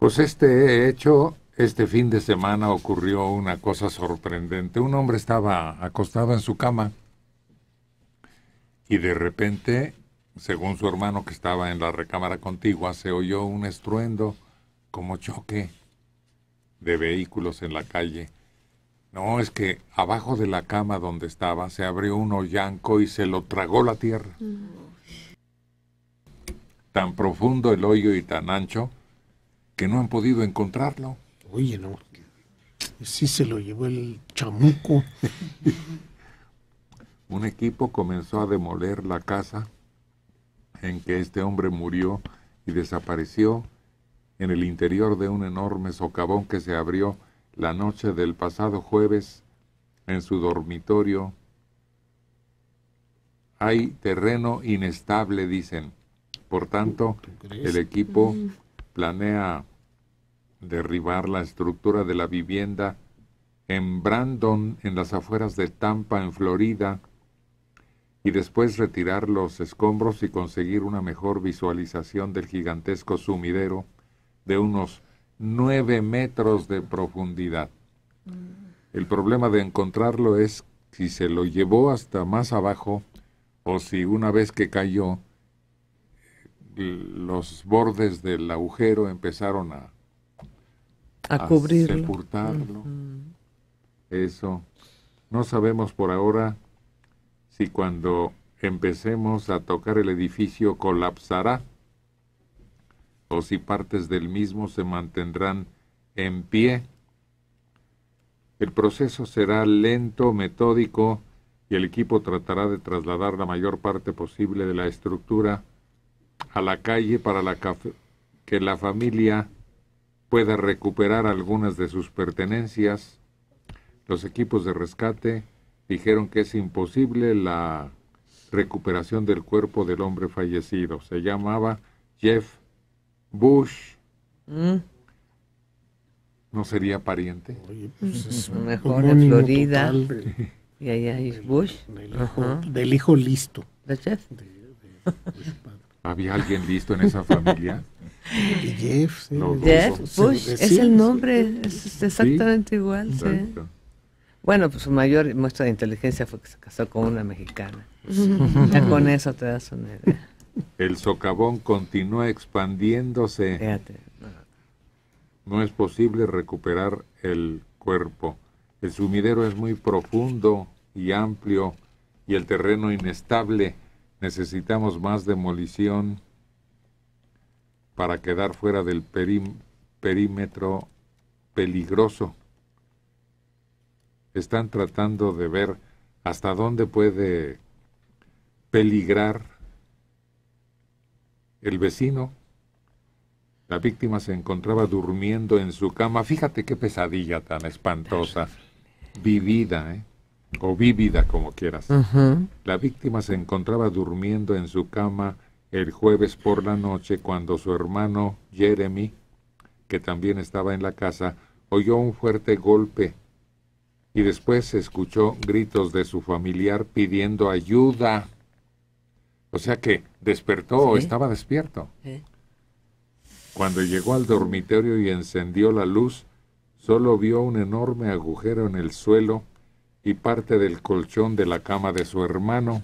Pues este hecho, este fin de semana ocurrió una cosa sorprendente. Un hombre estaba acostado en su cama y de repente, según su hermano que estaba en la recámara contigua, se oyó un estruendo como choque de vehículos en la calle. No, es que abajo de la cama donde estaba se abrió un hoyanco y se lo tragó la tierra. Tan profundo el hoyo y tan ancho que no han podido encontrarlo. Oye, no. Sí se lo llevó el chamuco. Un equipo comenzó a demoler la casa en que este hombre murió y desapareció en el interior de un enorme socavón que se abrió la noche del pasado jueves en su dormitorio. Hay terreno inestable, dicen. Por tanto, el equipo mm planea derribar la estructura de la vivienda en Brandon, en las afueras de Tampa, en Florida, y después retirar los escombros y conseguir una mejor visualización del gigantesco sumidero de unos nueve metros de profundidad. Mm. El problema de encontrarlo es si se lo llevó hasta más abajo o si una vez que cayó los bordes del agujero empezaron a, a, sepultarlo. Eso. No sabemos por ahora si cuando empecemos a tocar el edificio colapsará o si partes del mismo se mantendrán en pie. El proceso será lento, metódico, y el equipo tratará de trasladar la mayor parte posible de la estructura a la calle para la que la familia pueda recuperar algunas de sus pertenencias. Los equipos de rescate dijeron que es imposible la recuperación del cuerpo del hombre fallecido. Se llamaba Jeff Bush. Mm. ¿No sería pariente? Pues pues mejor en Florida. y Bush. Del hijo, listo. ¿De Jeff? había alguien listo en esa familia. Jeff, Bush, es el nombre, es exactamente igual. Bueno, pues su mayor muestra de inteligencia fue que se casó con una mexicana. ya con eso te das una idea. El socavón continúa expandiéndose. No es posible recuperar el cuerpo. El sumidero es muy profundo y amplio y el terreno inestable necesitamos más demolición para quedar fuera del perímetro peligroso. Están tratando de ver hasta dónde puede peligrar el vecino. La víctima se encontraba durmiendo en su cama. Fíjate qué pesadilla tan espantosa, vivida, ¿eh? o vívida, como quieras. La víctima se encontraba durmiendo en su cama el jueves por la noche cuando su hermano Jeremy, que también estaba en la casa, oyó un fuerte golpe y después escuchó gritos de su familiar pidiendo ayuda. O sea que despertó o estaba despierto. Cuando llegó al dormitorio y encendió la luz, solo vio un enorme agujero en el suelo y parte del colchón de la cama de su hermano.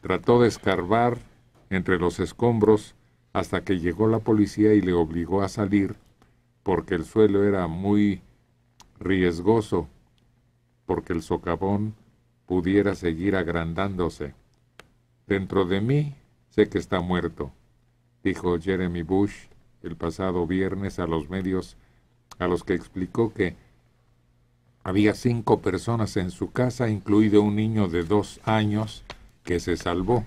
Trató de escarbar entre los escombros hasta que llegó la policía y le obligó a salir porque el suelo era muy riesgoso, porque el socavón pudiera seguir agrandándose. Dentro de mí sé que está muerto, dijo Jeremy Bush el pasado viernes a los medios, a los que explicó que había cinco personas en su casa, incluido un niño de dos años que se salvó.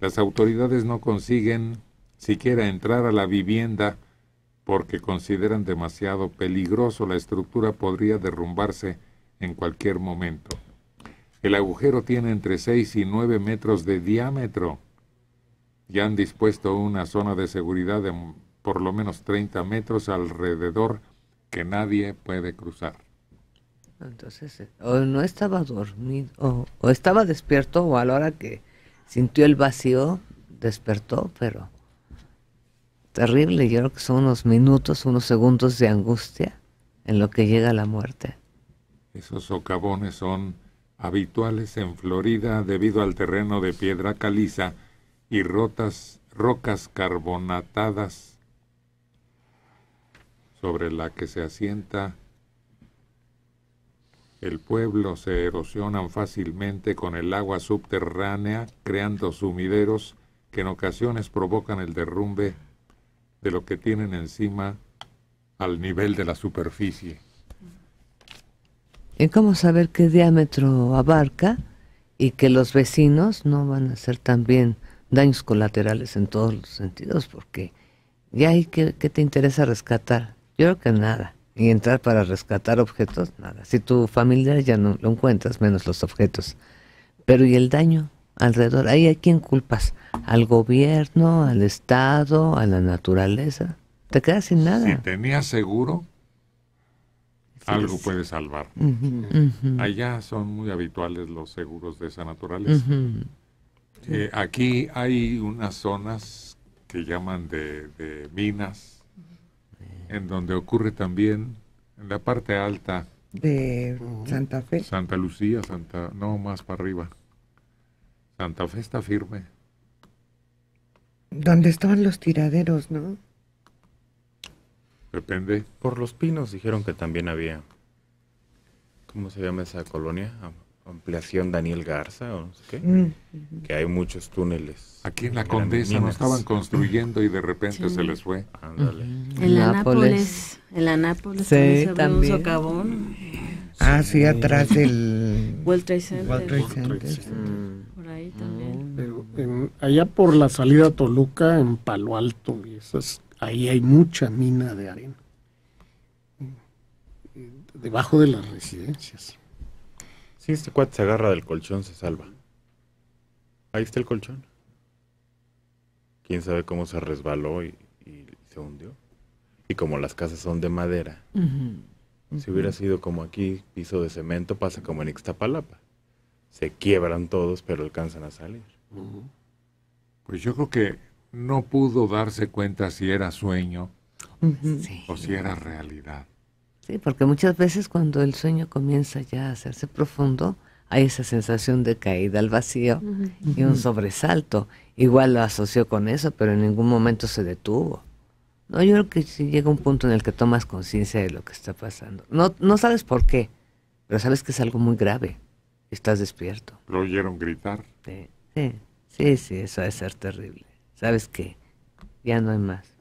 Las autoridades no consiguen siquiera entrar a la vivienda porque consideran demasiado peligroso. La estructura podría derrumbarse en cualquier momento. El agujero tiene entre 6 y 9 metros de diámetro. Ya han dispuesto una zona de seguridad de por lo menos 30 metros alrededor que nadie puede cruzar. Entonces, eh, o no estaba dormido, o, estaba despierto, o a la hora que sintió el vacío, despertó, pero terrible. Yo creo que son unos minutos, unos segundos de angustia en lo que llega la muerte. Esos socavones son habituales en Florida debido al terreno de piedra caliza y rotas, rocas carbonatadas sobre la que se asienta el pueblo se erosiona fácilmente con el agua subterránea, creando sumideros que en ocasiones provocan el derrumbe de lo que tienen encima al nivel de la superficie. ¿Y cómo saber qué diámetro abarca y que los vecinos no van a hacer también daños colaterales en todos los sentidos? Porque ya hay que, que te interesa rescatar. Yo creo que nada y entrar para rescatar objetos, nada. Si tu familia ya no lo encuentras, menos los objetos. Pero ¿y el daño alrededor? ¿Ahí a quién culpas? ¿Al gobierno, al Estado, a la naturaleza? Te quedas sin nada. Si tenías seguro, algo puede salvar. Allá son muy habituales los seguros de esa naturaleza. Eh, aquí hay unas zonas que llaman de minas en donde ocurre también en la parte alta de Santa Fe. Santa Lucía, Santa, no más para arriba. Santa Fe está firme. Donde estaban los tiraderos, ¿no? Depende. Por los pinos dijeron que también había. ¿Cómo se llama esa colonia? ampliación Daniel Garza, mm. que hay muchos túneles. Aquí en la Condesa no estaban construyendo y de repente se les fue. En la Nápoles, en la Nápoles también. Ah, sí, atrás del World Trade Center. allá por la salida Toluca, en Palo Alto, ahí hay mucha mina de arena. Mm. Eh, debajo de las residencias. Si este cuate se agarra del colchón, se salva. Ahí está el colchón. Quién sabe cómo se resbaló y, se hundió. Y como las casas son de madera, si hubiera sido como aquí, piso de cemento, pasa como en Ixtapalapa. Se quiebran todos, pero alcanzan a salir. Pues yo creo que no pudo darse cuenta si era sueño o si era realidad. Sí, porque muchas veces cuando el sueño comienza ya a hacerse profundo, hay esa sensación de caída al vacío y un sobresalto. Igual lo asoció con eso, pero en ningún momento se detuvo. No, yo creo que sí llega un punto en el que tomas conciencia de lo que está pasando. No, no sabes por qué, pero sabes que es algo muy grave. Estás despierto. ¿Lo oyeron gritar? Sí, sí, sí, eso debe ser terrible. ¿Sabes que Ya no hay más.